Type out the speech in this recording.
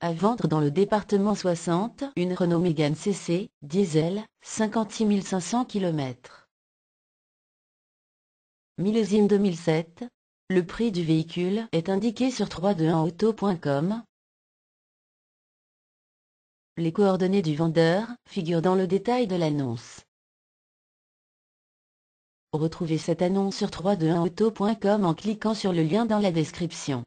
À vendre dans le département 60, une Renault Megane CC, diesel, 56 500 km. Millésime 2007. Le prix du véhicule est indiqué sur 321auto.com. Les coordonnées du vendeur figurent dans le détail de l'annonce. Retrouvez cette annonce sur 321auto.com en cliquant sur le lien dans la description.